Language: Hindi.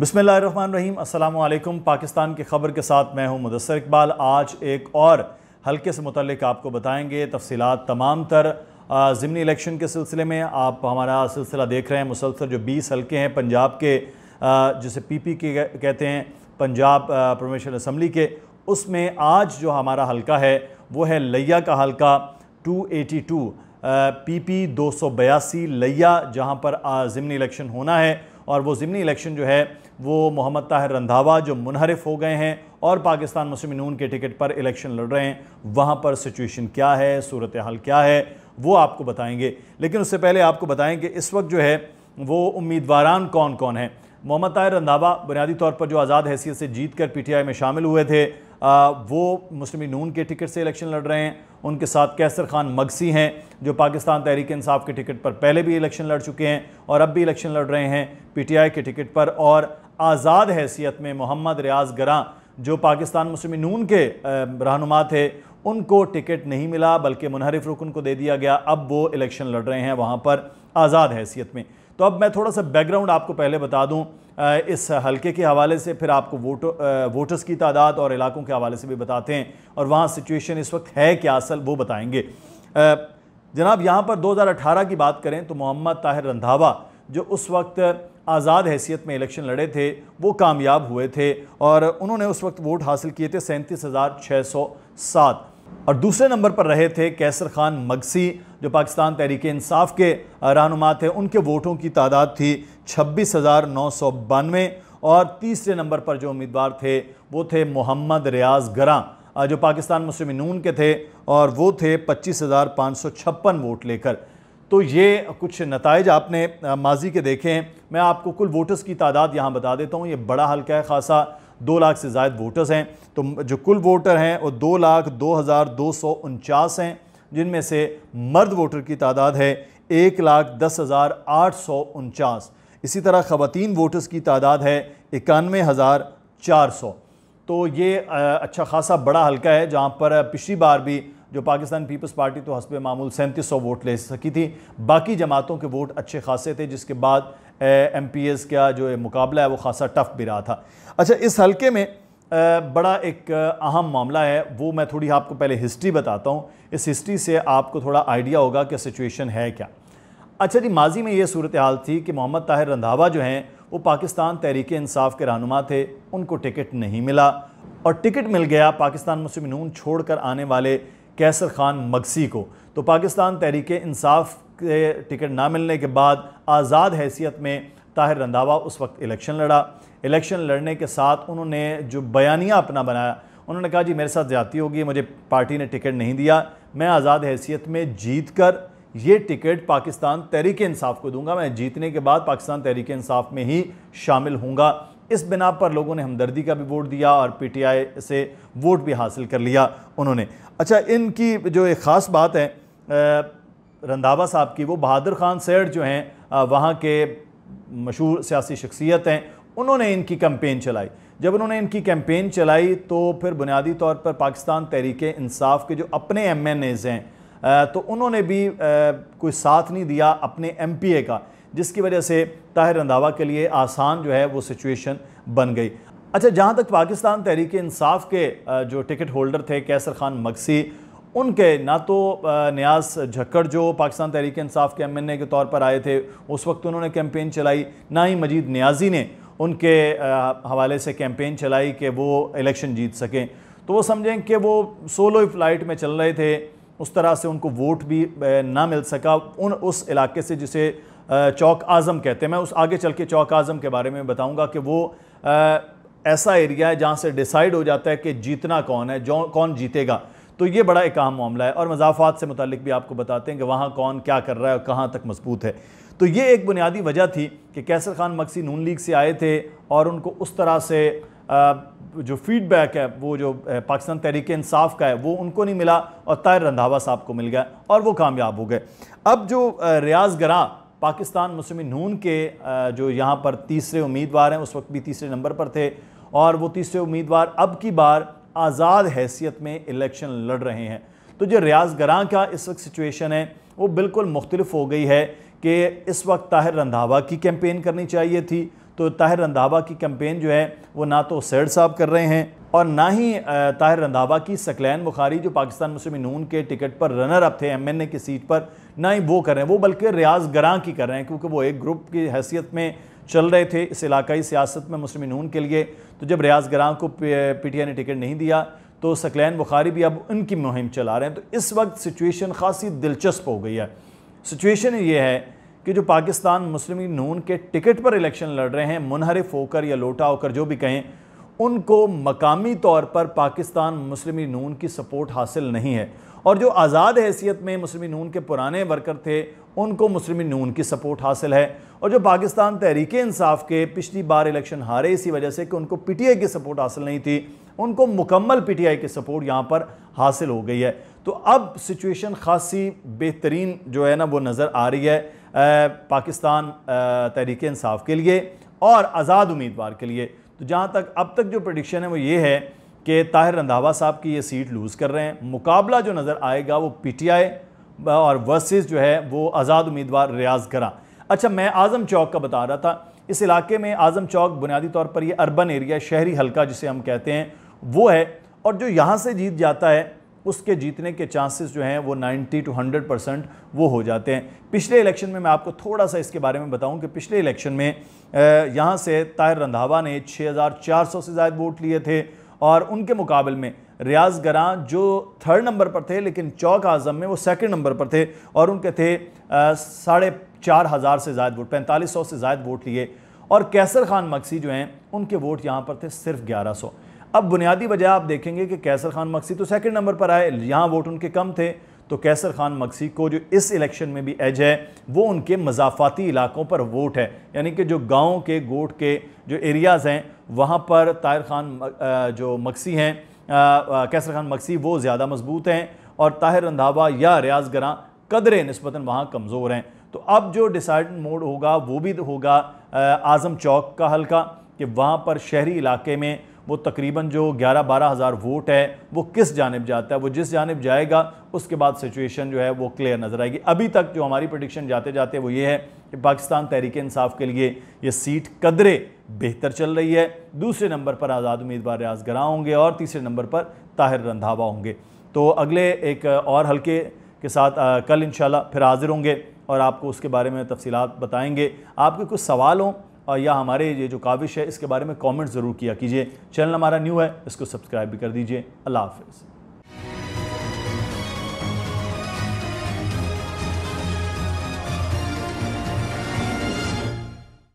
बसमीम अल्लाम पाकिस्तान की ख़बर के साथ मैं हूं मुदसर इकबाल आज एक और हल्के से मुतलक आपको बताएंगे तफसीत तमाम तर ज़मनी इलेक्शन के सिलसिले में आप हमारा सिलसिला देख रहे हैं मुसलसल जो बीस हल्के हैं पंजाब के जिसे पी पी के कहते हैं पंजाब प्रोवेशनल असम्बली के उसमें आज जो हमारा हल्का है वो है लैया का हल्का two two eighty P P दो सौ बयासी लिया जहाँ पर ज़मनी इलेक्शन होना है और वो ज़िमनी इलेक्शन जो है वो मोहम्मद ताहिर रंधावा जो मुनहरफ हो गए हैं और पाकिस्तान मुस्लिम नून के टिकट पर इलेक्शन लड़ रहे हैं वहाँ पर सिचुएशन क्या है सूरत हाल क्या है वो आपको बताएंगे लेकिन उससे पहले आपको बताएं कि इस वक्त जो है वो उम्मीदवारान कौन कौन हैं मोहम्मद ताहिर रंधावा बुनियादी तौर पर जो आज़ाद हैसियत से जीत कर पी टी आई में शामिल हुए थे वो मुस्लिम नून के टिकट से इलेक्शन लड़ रहे हैं उनके साथ कैसर खान मगसी हैं जो पाकिस्तान तहरीक इंसाफ के टिकट पर पहले भी इलेक्शन लड़ चुके हैं और अब भी इलेक्शन लड़ रहे हैं पीटीआई के टिकट पर और आज़ाद हैसियत में मोहम्मद रियाज गरा जो पाकिस्तान मुस्लिम नून के रहनुमा थे उनको टिकट नहीं मिला बल्कि मुनहरफ रुकन को दे दिया गया अब वो इलेक्शन लड़ रहे हैं वहाँ पर आज़ाद हैसियत में तो अब मैं थोड़ा सा बैकग्राउंड आपको पहले बता दूँ इस हलके के हवाले से फिर आपको वोट वोटर्स की तादाद और इलाकों के हवाले से भी बताते हैं और वहाँ सिचुएशन इस वक्त है क्या असल वो बताएंगे जनाब यहाँ पर 2018 की बात करें तो मोहम्मद ताहिर रंधावा जो उस वक्त आज़ाद हैसियत में इलेक्शन लड़े थे वो कामयाब हुए थे और उन्होंने उस वक्त वोट हासिल किए थे सैंतीस हज़ार छः सौ सात और दूसरे नंबर पर रहे थे कैसर खान मगसी जो पाकिस्तान तहरीक इंसाफ के रहनुमा थे उनके वोटों की तादाद थी छब्बीस हज़ार नौ सौ बानवे और तीसरे नंबर पर जो उम्मीदवार थे वो थे मोहम्मद रियाज गरा जो पाकिस्तान मुस्लिम नून के थे और वो थे पच्चीस हज़ार पाँच सौ छप्पन वोट लेकर तो ये कुछ नतज आपने माजी के देखे हैं मैं आपको कुल वोटर्स की तादाद यहाँ बता देता हूँ ये बड़ा हल्का है खासा दो लाख से जायद वोटर्स हैं तो जो कुल वोटर हैं वो दो लाख दो हज़ार दो सौ उनचास हैं जिनमें से मर्द वोटर की तादाद है एक लाख दस हज़ार आठ सौ उनचास इसी तरह ख़वान वोटर्स की तादाद है इक्यानवे हज़ार चार सौ तो ये अच्छा खासा बड़ा हल्का है जहाँ पर पिछली बार भी जो पाकिस्तान पीपल्स पार्टी तो हसब मामूल सैंतीस सौ वोट ले सकी थी बाकी जमातों के वोट अच्छे खासे थे जिसके बाद एम पी एस का जो मुकाबला है वो खासा टफ भी रहा था अच्छा इस हल्के में बड़ा एक अहम मामला है वो मैं थोड़ी आपको पहले हिस्ट्री बताता हूँ इस हिस्ट्री से आपको थोड़ा आइडिया होगा कि सिचुएशन है क्या अच्छा जी माजी में ये सूरत हाल थी कि मोहम्मद ताहिर रंधावा जो हैं वो पाकिस्तान तहरीक इंसाफ के रहनुमा थे उनको टिकट नहीं मिला और टिकट मिल गया पाकिस्तान मुस्लिम नून छोड़ कर आने वाले कैसर खान मगसी को तो पाकिस्तान तहरीक इंसाफ टिकट ना मिलने के बाद आज़ाद हैसियत में ताहिर रंधावा उस वक्त इलेक्शन लड़ा इलेक्शन लड़ने के साथ उन्होंने जो बयानिया अपना बनाया उन्होंने कहा जी मेरे साथ ज्यादा होगी मुझे पार्टी ने टिकट नहीं दिया मैं आज़ाद हैसियत में जीत कर ये टिकट पाकिस्तान तहरीक इंसाफ को दूंगा मैं जीतने के बाद पाकिस्तान तहरीक इंसाफ में ही शामिल होऊंगा इस बिना पर लोगों ने हमदर्दी का भी वोट दिया और पीटीआई से वोट भी हासिल कर लिया उन्होंने अच्छा इनकी जो एक ख़ास बात है रंधावा साहब की वो बहादुर खान सैड जो हैं वहाँ के मशहूर सियासी शख्सियत हैं उन्होंने इनकी कैंपेन चलाई जब उन्होंने इनकी कैंपेन चलाई तो फिर बुनियादी तौर पर पाकिस्तान तहरीक इंसाफ के जो अपने एम एन एज़ हैं तो उन्होंने भी कोई साथ नहीं दिया अपने एम पी ए का जिसकी वजह से ताहिर रंधावा के लिए आसान जो है वो सिचुएशन बन गई अच्छा जहाँ तक पाकिस्तान तहरीक इंसाफ के जो टिकट होल्डर थे कैसर खान मकसी उनके ना तो न्याज झक्कड़ जो पाकिस्तान तहरीक इंसाफ के एम के तौर पर आए थे उस वक्त उन्होंने कैंपेन चलाई ना ही मजीद न्याजी ने उनके हवाले से कैंपेन चलाई कि वो इलेक्शन जीत सकें तो वो समझें कि वो सोलो फ्लाइट में चल रहे थे उस तरह से उनको वोट भी ना मिल सका उन उस इलाके से जिसे चौक आज़म कहते हैं मैं उस आगे चल के चौक आज़म के बारे में बताऊंगा कि वो ऐसा एरिया है जहाँ से डिसाइड हो जाता है कि जीतना कौन है जो कौन जीतेगा तो ये बड़ा एक आम मामला है और मजाफात से मुतल भी आपको बताते हैं कि वहाँ कौन क्या कर रहा है और कहाँ तक मजबूत है तो ये एक बुनियादी वजह थी कि कैसर खान मक्सी नून लीग से आए थे और उनको उस तरह से जो फीडबैक है वो जो पाकिस्तान तहरीक इंसाफ का है वो उनको नहीं मिला और ताहिर रंधावा साहब को मिल गया और वो कामयाब हो गए अब जो रियाज गरा पाकिस्तान मुस्लिम नून के जो यहाँ पर तीसरे उम्मीदवार हैं उस वक्त भी तीसरे नंबर पर थे और वो तीसरे उम्मीदवार अब की बार आज़ाद हैसियत में इलेक्शन लड़ रहे हैं तो जो रियाज गरां का इस वक्त सिचुएशन है वो बिल्कुल मुख्तलिफ हो गई है कि इस वक्त ताहिर रंधावा की कैंपेन करनी चाहिए थी तो ताहिर रंधावा की कैंपेन जो है वो ना तो सैड साहब कर रहे हैं और ना ही ताहिर रंधावा की सकलैन बुखारी जो पाकिस्तान मुस्लिम नून के टिकट पर रनर अप थे एम एन ए की सीट पर ना ही वो कर रहे हैं वो बल्कि रियाज गरां की कर रहे हैं क्योंकि वो एक ग्रुप की हैसियत में चल रहे थे इस इलाकाई सियासत में मुस्लिम नून के लिए तो जब रियाज ग्रां को पीटीआई ने टिकट नहीं दिया तो सकलैन बुखारी भी अब उनकी मुहिम चला रहे हैं तो इस वक्त सिचुएशन खासी दिलचस्प हो गई है सिचुएशन ये है कि जो पाकिस्तान मुस्लिम नून के टिकट पर इलेक्शन लड़ रहे हैं मुनहरफ होकर या लोटा होकर जो भी कहें उनको मकामी तौर पर पाकिस्तान मुस्लिम नून की सपोर्ट हासिल नहीं है और जो आज़ाद हैसियत में मुस्लिम नून के पुराने वर्कर थे उनको मुस्लिम नून की सपोर्ट हासिल है और जो पाकिस्तान तहरीक इंसाफ के पिछली बार इलेक्शन हारे इसी वजह से कि उनको पीटीआई की सपोर्ट हासिल नहीं थी उनको मुकम्मल पीटीआई की सपोर्ट यहाँ पर हासिल हो गई है तो अब सिचुएशन खासी बेहतरीन जो है ना वो नज़र आ रही है पाकिस्तान तहरीक इंसाफ के लिए और आज़ाद उम्मीदवार के लिए तो जहाँ तक अब तक जो प्रडिक्शन है वो ये है कि ताहिर रंधावा साहब की ये सीट लूज़ कर रहे हैं मुकाबला जो नज़र आएगा वो पीटीआई और वर्सेस जो है वो आज़ाद उम्मीदवार रियाज करा अच्छा मैं आज़म चौक का बता रहा था इस इलाके में आज़म चौक बुनियादी तौर पर ये अर्बन एरिया शहरी हलका जिसे हम कहते हैं वो है और जो यहाँ से जीत जाता है उसके जीतने के चांसेस जो हैं वो 90 टू 100 परसेंट वो हो जाते हैं पिछले इलेक्शन में मैं आपको थोड़ा सा इसके बारे में बताऊं कि पिछले इलेक्शन में यहाँ से ताहिर रंधावा ने 6,400 से ज़्यादा वोट लिए थे और उनके मुकाबले में रियाज गरां जो थर्ड नंबर पर थे लेकिन चौक आज़म में वो सेकंड नंबर पर थे और उनके थे साढ़े चार हज़ार से ज़ायद वोट पैंतालीस सौ से ज़ायद वोट लिए और कैसर खान मक्सी जो हैं उनके वोट यहाँ पर थे सिर्फ ग्यारह सौ अब बुनियादी वजह आप देखेंगे कि कैसर खान मक्सी तो सेकेंड नंबर पर आए यहाँ वोट उनके कम थे तो कैसर खान मक्सी को जो इस इलेक्शन में भी एज है वो उनके मजाफाती इलाकों पर वोट है यानी कि जो गाँव के गोट के जो एरियाज़ हैं वहाँ पर तायर खान जो मक्सी हैं कैसर खान मकसी वो ज़्यादा मजबूत हैं और ताहिर रंधावा या रियाज गरां कदर नस्बता वहाँ कमज़ोर हैं तो अब जो डिसाइड मोड होगा वो भी होगा आज़म चौक का हल्का कि वहाँ पर शहरी इलाके में वो तकरीबन जो ग्यारह बारह हज़ार वोट है वो किस जानब जाता है वो जिस जानब जाएगा उसके बाद सिचुएशन जो है वो क्लियर नज़र आएगी अभी तक जो हमारी प्रडिक्शन जाते जाते वो ये है कि पाकिस्तान तहरीक इंसाफ के लिए ये सीट कदरे बेहतर चल रही है दूसरे नंबर पर आज़ाद उम्मीदवार रियाज गरा होंगे और तीसरे नंबर पर ताहिर रंधावा होंगे तो अगले एक और हल्के के साथ कल इन फिर हाज़िर होंगे और आपको उसके बारे में तफसीत बताएँगे आपके कुछ सवाल हों या हमारे ये जो काविश है इसके बारे में कमेंट ज़रूर किया कीजिए चैनल हमारा न्यू है इसको सब्सक्राइब भी कर दीजिए अल्लाह हाफिज़